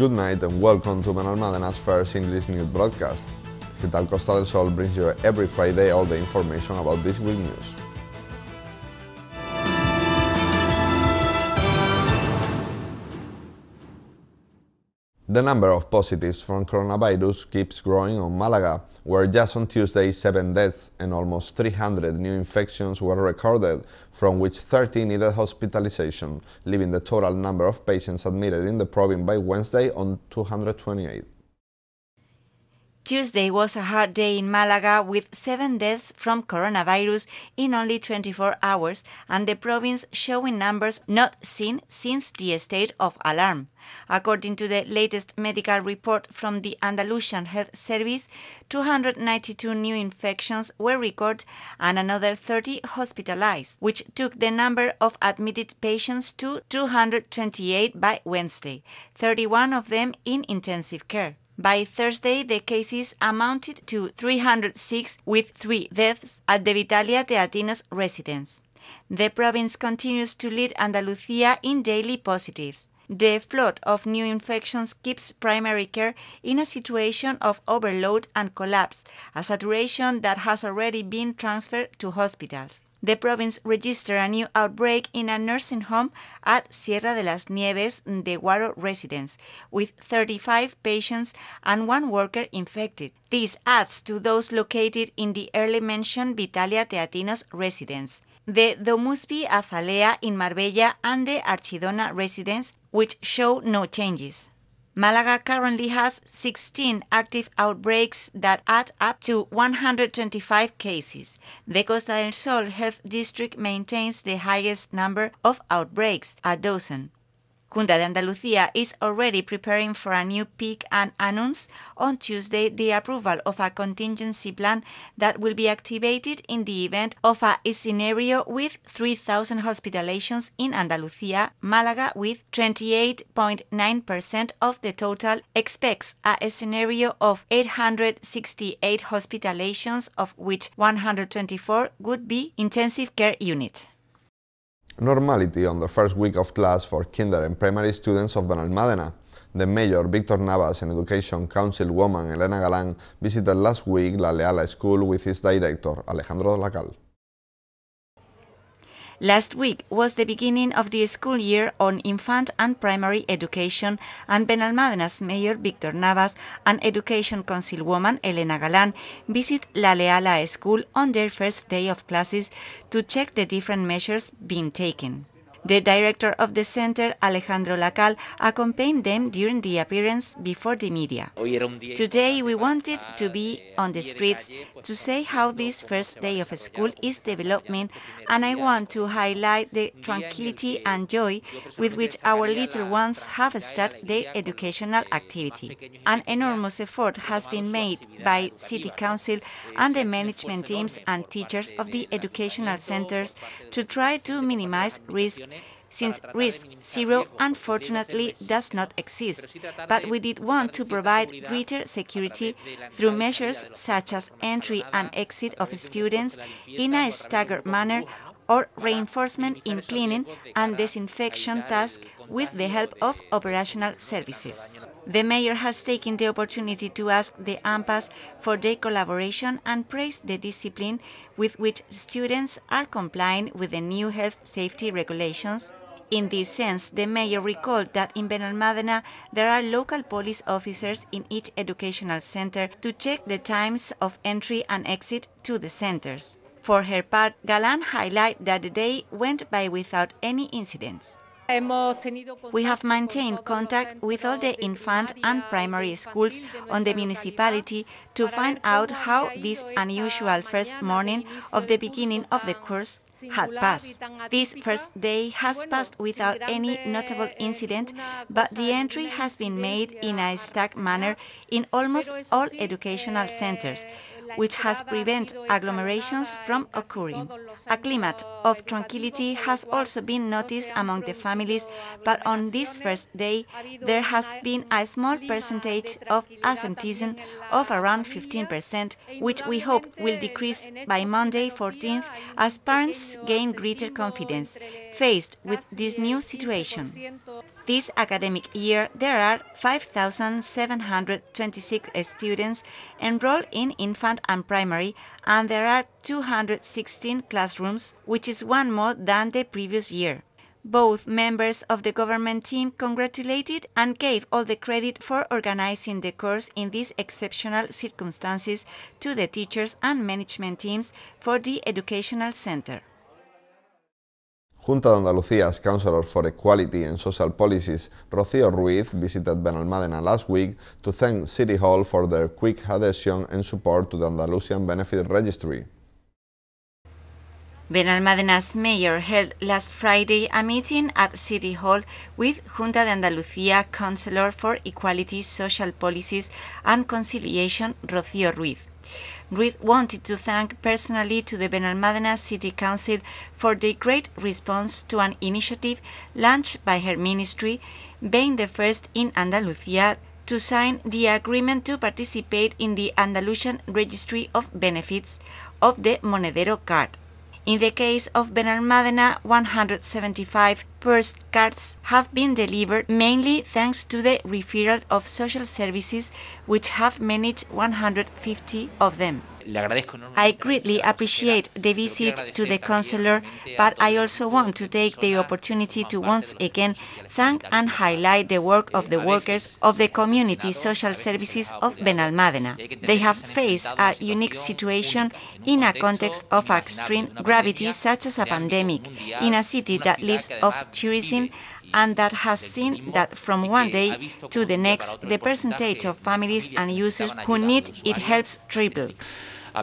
Good night and welcome to Manuel Madena's first English news broadcast. Gital Costa del Sol brings you every Friday all the information about this week's news. The number of positives from coronavirus keeps growing on Malaga, where just on Tuesday, seven deaths and almost 300 new infections were recorded, from which 30 needed hospitalization, leaving the total number of patients admitted in the province by Wednesday on 228. Tuesday was a hard day in Malaga with seven deaths from coronavirus in only 24 hours and the province showing numbers not seen since the state of alarm. According to the latest medical report from the Andalusian Health Service, 292 new infections were recorded and another 30 hospitalized, which took the number of admitted patients to 228 by Wednesday, 31 of them in intensive care. By Thursday, the cases amounted to 306, with three deaths at the Vitalia Teatinos residence. The province continues to lead Andalusia in daily positives. The flood of new infections keeps primary care in a situation of overload and collapse, a saturation that has already been transferred to hospitals the province registered a new outbreak in a nursing home at Sierra de las Nieves de Guaro residence, with 35 patients and one worker infected. This adds to those located in the early mentioned Vitalia Teatinos residence the Domusbi Azalea in Marbella and the Archidona residence, which show no changes. Malaga currently has 16 active outbreaks that add up to 125 cases. The Costa del Sol Health District maintains the highest number of outbreaks, a dozen. Junta de Andalucía is already preparing for a new peak and announced on Tuesday the approval of a contingency plan that will be activated in the event of a scenario with 3,000 hospitalizations in Andalucía. Málaga, with 28.9% of the total, expects a scenario of 868 hospitalizations, of which 124 would be intensive care units normality on the first week of class for kinder and primary students of Benalmádena. The mayor, Victor Navas, and Education Councilwoman Elena Galán visited last week La Leala School with its director, Alejandro Lacal. Last week was the beginning of the school year on infant and primary education, and Benalmádena's Mayor Víctor Navas and Education Councilwoman Elena Galán visit La Leala School on their first day of classes to check the different measures being taken. The director of the center, Alejandro Lacal, accompanied them during the appearance before the media. Today we wanted to be on the streets to say how this first day of school is developing, and I want to highlight the tranquility and joy with which our little ones have started their educational activity. An enormous effort has been made by City Council eh, and the management teams and teachers of the educational centers to try to minimize risk since risk zero unfortunately does not exist, but we did want to provide greater security through measures such as entry and exit of students in a staggered manner or reinforcement in cleaning and disinfection tasks with the help of operational services. The mayor has taken the opportunity to ask the AMPAs for their collaboration and praised the discipline with which students are complying with the new health safety regulations in this sense, the mayor recalled that in Benalmádena there are local police officers in each educational center to check the times of entry and exit to the centers. For her part, Galan highlighted that the day went by without any incidents. We have maintained contact with all the infant and primary schools on the municipality to find out how this unusual first morning of the beginning of the course had passed. This first day has passed without any notable incident, but the entry has been made in a stacked manner in almost all educational centers, eh, which has prevented agglomerations from occurring. A climate of tranquility has also been noticed among the families, but on this first day there has been a small percentage of absenteeism of around 15%, which we hope will decrease by Monday 14th as parents gain greater confidence faced with this new situation. This academic year, there are 5,726 students enrolled in infant and primary, and there are 216 classrooms, which is one more than the previous year. Both members of the government team congratulated and gave all the credit for organizing the course in these exceptional circumstances to the teachers and management teams for the educational center. Junta de Andalucia's Councillor for Equality and Social Policies, Rocío Ruiz, visited Benalmádena last week to thank City Hall for their quick adhesion and support to the Andalusian Benefit Registry. Benalmádena's mayor held last Friday a meeting at City Hall with Junta de Andalucía Councillor for Equality, Social Policies and Conciliation, Rocío Ruiz. Ruiz wanted to thank personally to the Benalmádena City Council for the great response to an initiative launched by her ministry, being the first in Andalucía to sign the agreement to participate in the Andalusian Registry of Benefits of the Monedero Card. In the case of Benalmádena, 175 postcards have been delivered mainly thanks to the referral of social services, which have managed 150 of them. I greatly appreciate the visit to the consular, but I also want to take the opportunity to once again thank and highlight the work of the workers of the community social services of Benalmádena. They have faced a unique situation in a context of extreme gravity such as a pandemic, in a city that lives of tourism and that has seen that from one day to the next, the percentage of families and users who need it helps triple.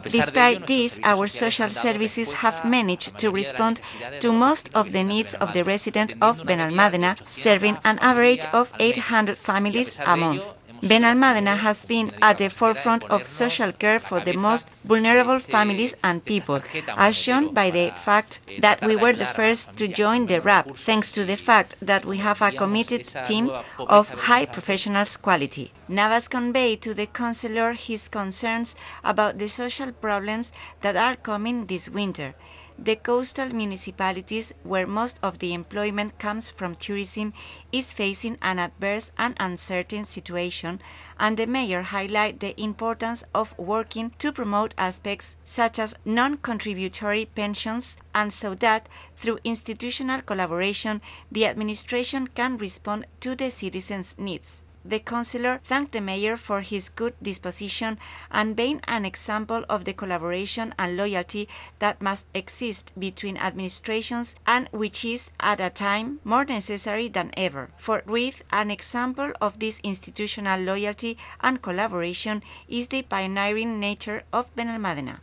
Despite this, our social services have managed to respond to most of the needs of the residents of Benalmádena, serving an average of 800 families a month. Ben Almadena has been at the forefront of social care for the most vulnerable families and people, as shown by the fact that we were the first to join the RAP, thanks to the fact that we have a committed team of high professionals quality. Navas conveyed to the councillor his concerns about the social problems that are coming this winter. The coastal municipalities, where most of the employment comes from tourism, is facing an adverse and uncertain situation, and the mayor highlight the importance of working to promote aspects such as non-contributory pensions and so that, through institutional collaboration, the administration can respond to the citizens' needs. The councillor thanked the mayor for his good disposition and being an example of the collaboration and loyalty that must exist between administrations and which is at a time more necessary than ever. For with an example of this institutional loyalty and collaboration is the pioneering nature of Benalmádena.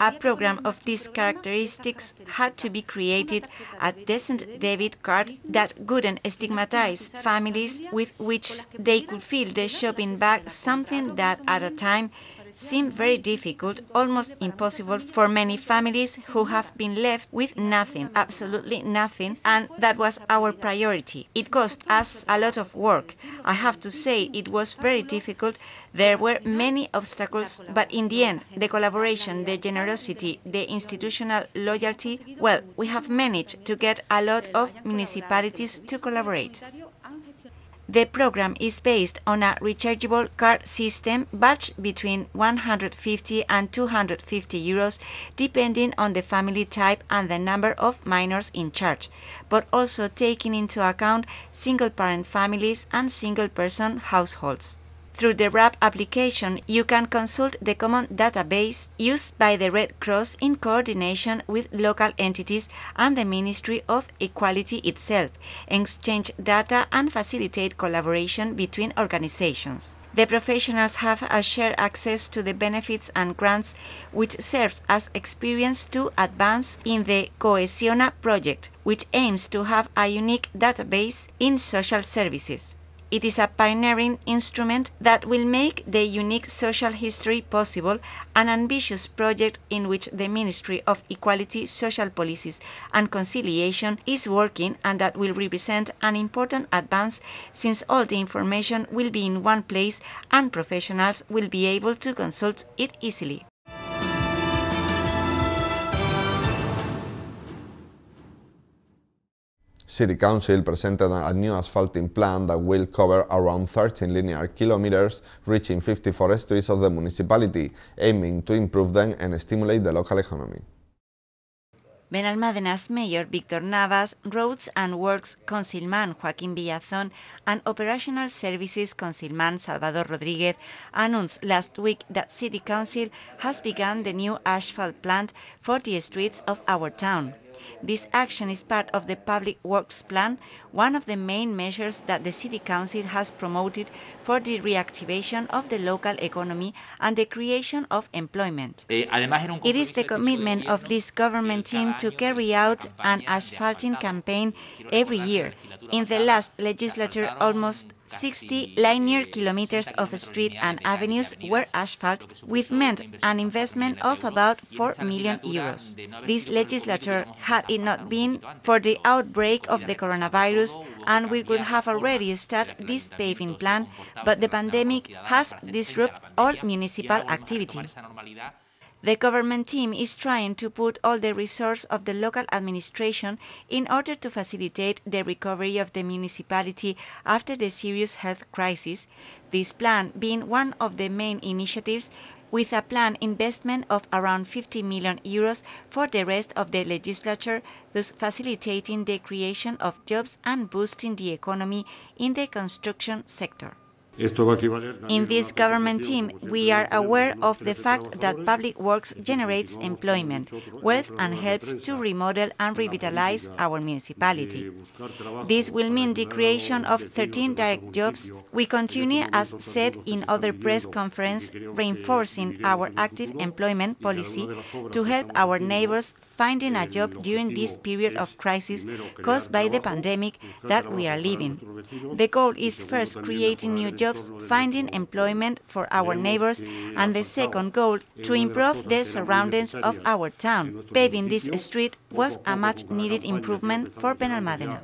A program of these characteristics had to be created at decent debit card that wouldn't stigmatize families with which they could fill their shopping bag, something that at a time seem very difficult, almost impossible for many families who have been left with nothing, absolutely nothing, and that was our priority. It cost us a lot of work. I have to say it was very difficult. There were many obstacles, but in the end, the collaboration, the generosity, the institutional loyalty, well, we have managed to get a lot of municipalities to collaborate. The program is based on a rechargeable card system batched between 150 and 250 euros depending on the family type and the number of minors in charge, but also taking into account single parent families and single person households. Through the RAP application, you can consult the common database used by the Red Cross in coordination with local entities and the Ministry of Equality itself, exchange data and facilitate collaboration between organizations. The professionals have a shared access to the benefits and grants, which serves as experience to advance in the Coesiona project, which aims to have a unique database in social services. It is a pioneering instrument that will make the unique social history possible, an ambitious project in which the Ministry of Equality, Social Policies and Conciliation is working and that will represent an important advance since all the information will be in one place and professionals will be able to consult it easily. City Council presented a new asphalting plan that will cover around 13 linear kilometers, reaching 54 streets of the municipality, aiming to improve them and stimulate the local economy. Benalmádena's mayor Victor Navas, Roads and Works councilman Joaquín Villazón, and Operational Services councilman Salvador Rodríguez announced last week that City Council has begun the new asphalt plant for the streets of our town. This action is part of the Public Works Plan, one of the main measures that the City Council has promoted for the reactivation of the local economy and the creation of employment. Eh, it is the commitment of this government team to carry out an asphalting campaign every year in the last legislature, almost 60 linear kilometers of street and avenues were asphalt, which meant an investment of about 4 million euros. This legislature, had it not been for the outbreak of the coronavirus, and we would have already started this paving plan, but the pandemic has disrupted all municipal activity. The government team is trying to put all the resources of the local administration in order to facilitate the recovery of the municipality after the serious health crisis, this plan being one of the main initiatives with a planned investment of around 50 million euros for the rest of the legislature, thus facilitating the creation of jobs and boosting the economy in the construction sector. In this government team, we are aware of the fact that public works generates employment, wealth, and helps to remodel and revitalize our municipality. This will mean the creation of 13 direct jobs. We continue, as said in other press conference, reinforcing our active employment policy to help our neighbors finding a eh, job during this period of crisis caused by the pandemic that we are living. The goal is first creating new jobs, finding employment for our neighbors, and the second goal, to improve the surroundings of our town. Paving this street was a much needed improvement for Benalmádena.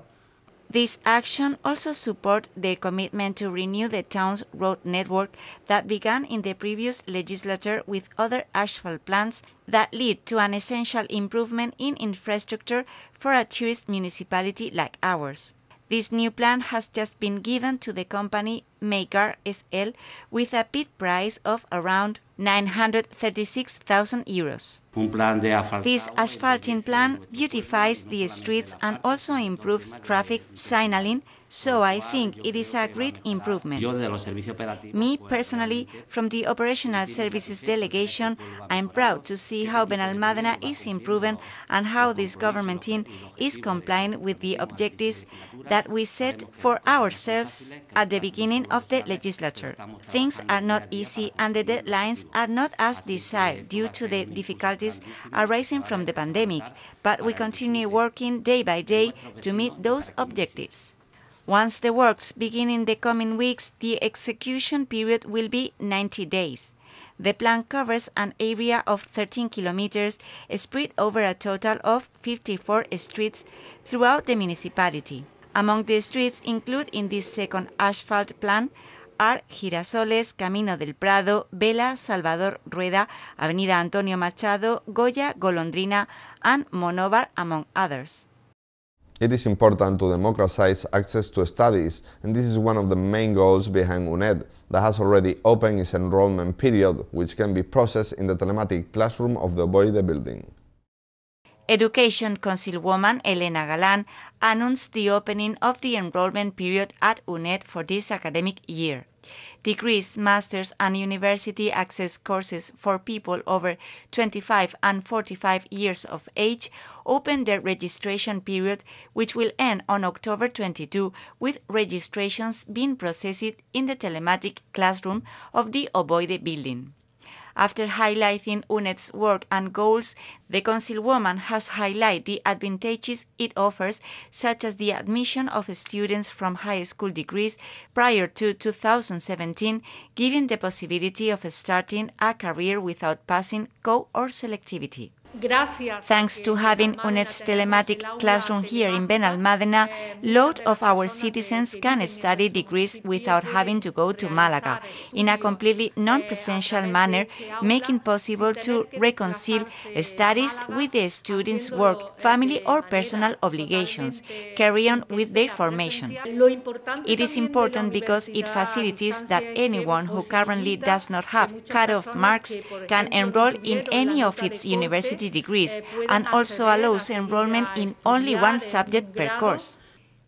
This action also supports their commitment to renew the town's road network that began in the previous legislature with other asphalt plans that lead to an essential improvement in infrastructure for a tourist municipality like ours. This new plan has just been given to the company maker SL with a bid price of around 936,000 euros. This asphalting plan beautifies the streets and also improves traffic signaling, so I think it is a great improvement. Me personally, from the Operational Services Delegation, I'm proud to see how Benalmádena is improving and how this government team is complying with the objectives that we set for ourselves at the beginning of the legislature. Things are not easy and the deadlines are not as desired due to the difficulties arising from the pandemic, but we continue working day by day to meet those objectives. Once the works begin in the coming weeks, the execution period will be 90 days. The plan covers an area of 13 kilometers spread over a total of 54 streets throughout the municipality. Among the streets included in this second asphalt plan are Girasoles, Camino del Prado, Vela, Salvador Rueda, Avenida Antonio Machado, Goya, Golondrina, and Monóvar, among others. It is important to democratize access to studies, and this is one of the main goals behind UNED, that has already opened its enrollment period, which can be processed in the telematic classroom of the Boide building. Education Councilwoman Elena Galan announced the opening of the enrollment period at UNED for this academic year. Degrees, master's, and university access courses for people over 25 and 45 years of age open their registration period, which will end on October 22, with registrations being processed in the telematic classroom of the Oboide building. After highlighting UNED's work and goals, the Councilwoman has highlighted the advantages it offers, such as the admission of students from high school degrees prior to 2017, giving the possibility of starting a career without passing co or selectivity. Thanks to having UNED's telematic classroom here in Benalmádena, lot of our citizens can study degrees without having to go to Malaga in a completely eh, non-presential manner, making possible to reconcile studies with the students' work, family or personal obligations, carry on with their formation. It is important because it facilitates that anyone who currently does not have cut-off marks can enroll in any of its universities 30 degrees eh, and also allows enrollment in only one subject per course.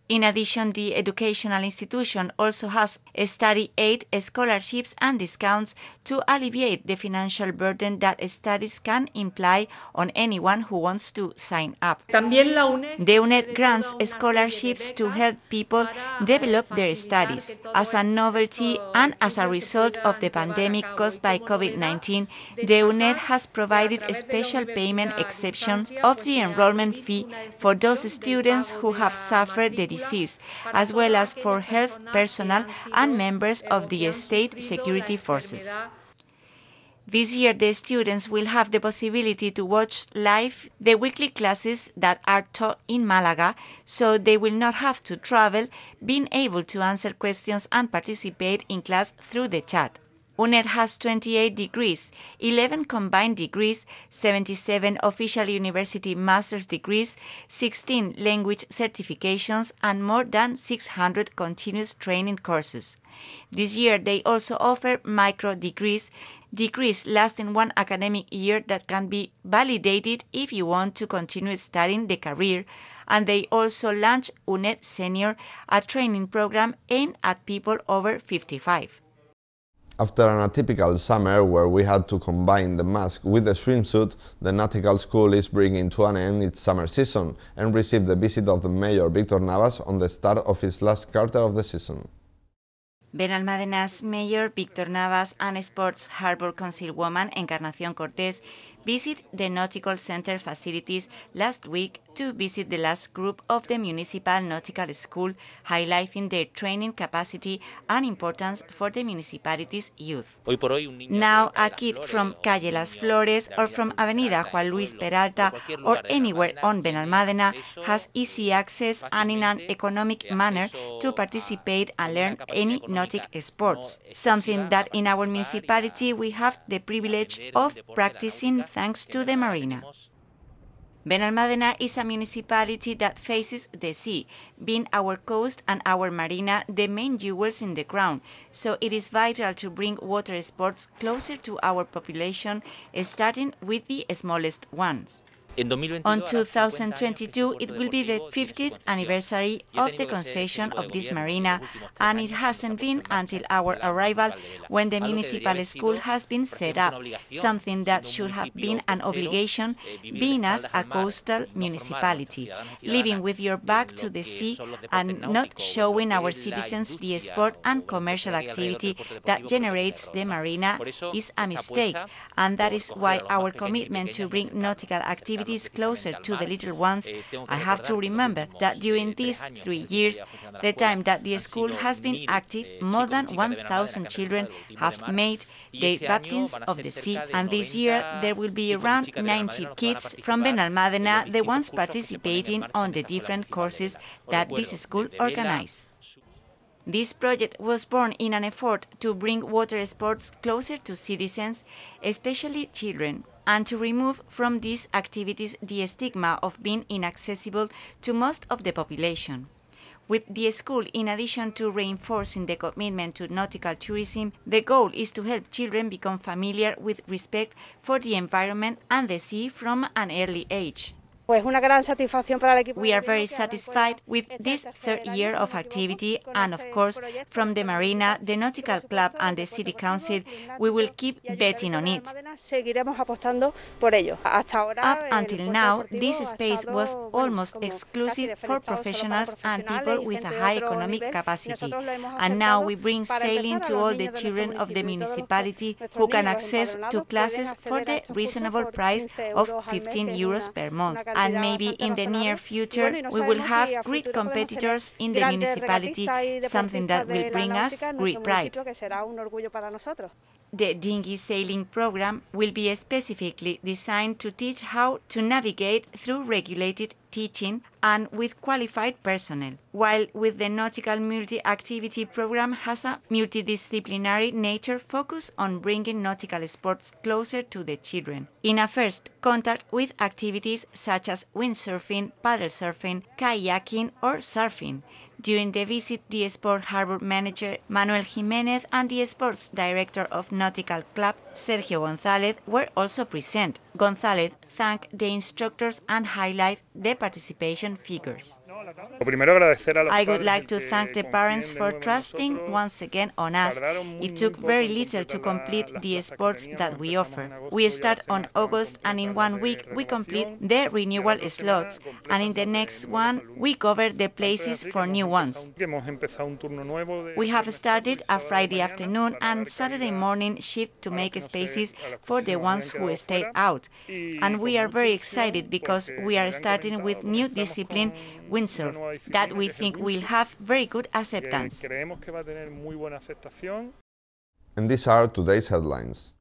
In addition, the educational institution also has study aid, scholarships, and discounts to alleviate the financial burden that studies can imply on anyone who wants to sign up. The UNED grants scholarships to help people develop their studies. As a novelty and as a result of the pandemic caused by COVID 19, the UNED has provided special payment exceptions of the enrollment fee for those students who have suffered the disease, as well as for health personnel and members of the state security forces. This year, the students will have the possibility to watch live the weekly classes that are taught in Malaga, so they will not have to travel, being able to answer questions and participate in class through the chat. UNED has 28 degrees, 11 combined degrees, 77 official university master's degrees, 16 language certifications, and more than 600 continuous training courses. This year, they also offer micro degrees, degrees lasting one academic year that can be validated if you want to continue studying the career. And they also launched UNED Senior, a training program aimed at people over 55. After an atypical summer where we had to combine the mask with the swimsuit, the nautical school is bringing to an end its summer season and received the visit of the mayor Victor Navas on the start of his last quarter of the season. Benalmadena's mayor Victor Navas and sports harbor councilwoman Encarnacion Cortés visit the Nautical Center facilities last week to visit the last group of the Municipal Nautical School, highlighting their training capacity and importance for the municipality's youth. Now, a kid from Calle Las Flores or from Avenida Juan Luis Peralta or anywhere on Benalmádena has easy access and in an economic manner to participate and learn any nautic sports, something that in our municipality we have the privilege of practicing thanks to the marina. Benalmádena is a municipality that faces the sea, being our coast and our marina the main jewels in the crown, so it is vital to bring water sports closer to our population, starting with the smallest ones. On 2022, it will be the 50th anniversary of the concession of this marina, and it hasn't been until our arrival when the municipal school has been set up, something that should have been an obligation, eh, being as a coastal municipality. Living with your back to the sea and not showing our citizens the sport and commercial activity that generates the marina is a mistake, and that is why our commitment to bring nautical activity activities closer to the little ones, eh, I have to remember that during these three years, the time that the school has been active, more than 1,000 children have made their baptisms of the sea, and this year there will be around 90 kids from Benalmádena, the ones participating on the different courses that this school organizes. This project was born in an effort to bring water sports closer to citizens, especially children and to remove from these activities the stigma of being inaccessible to most of the population. With the school, in addition to reinforcing the commitment to nautical tourism, the goal is to help children become familiar with respect for the environment and the sea from an early age. We are very satisfied with this third year of activity and, of course, from the marina, the nautical club and the city council, we will keep betting on it. Up until now, this space was almost exclusive for professionals and people with a high economic capacity, and now we bring sailing to all the children of the municipality who can access to classes for the reasonable price of 15 euros per month and maybe in the near future we will have great competitors in the municipality, something that will bring us great pride the dinghy sailing program will be specifically designed to teach how to navigate through regulated teaching and with qualified personnel, while with the nautical multi-activity program has a multidisciplinary nature focus on bringing nautical sports closer to the children. In a first contact with activities such as windsurfing, paddle surfing, kayaking or surfing, during the visit, the Sport Harbor manager Manuel Jimenez and the Sports director of Nautical Club Sergio González were also present. González thanked the instructors and highlighted the participation figures. I would like to thank the parents for trusting once again on us. It took very little to complete the sports that we offer. We start on August and in one week we complete the renewal slots and in the next one we cover the places for new ones. We have started a Friday afternoon and Saturday morning shift to make spaces for the ones who stay out. And we are very excited because we are starting with new discipline wind answer that we think will have very good acceptance. And these are today's headlines.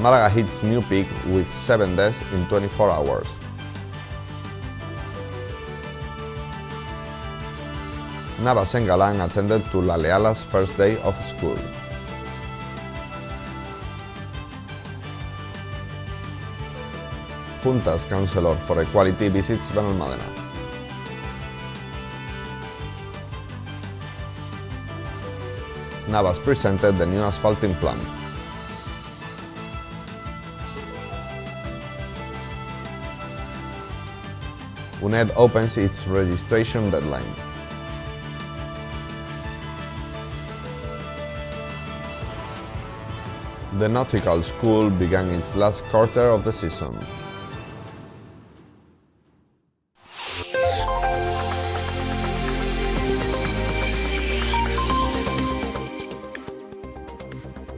Malaga hits new peak with 7 deaths in 24 hours. Navas and Galan attended to La Leala's first day of school. Junta's Counselor for Equality visits Benalmádena. Navas presented the new asphalting plan. UNED opens its registration deadline. The nautical school began its last quarter of the season.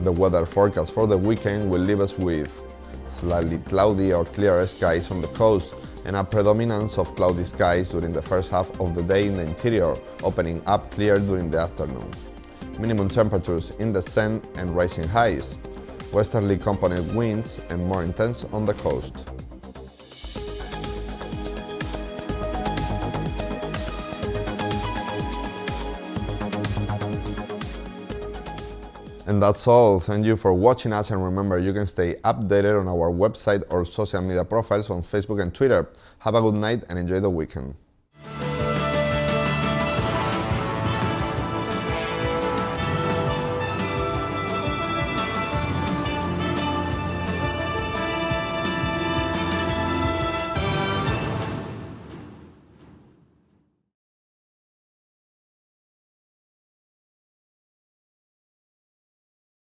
The weather forecast for the weekend will leave us with slightly cloudy or clear skies on the coast and a predominance of cloudy skies during the first half of the day in the interior, opening up clear during the afternoon. Minimum temperatures in the sand and rising highs, westerly component winds and more intense on the coast. And that's all. Thank you for watching us. And remember, you can stay updated on our website or social media profiles on Facebook and Twitter. Have a good night and enjoy the weekend.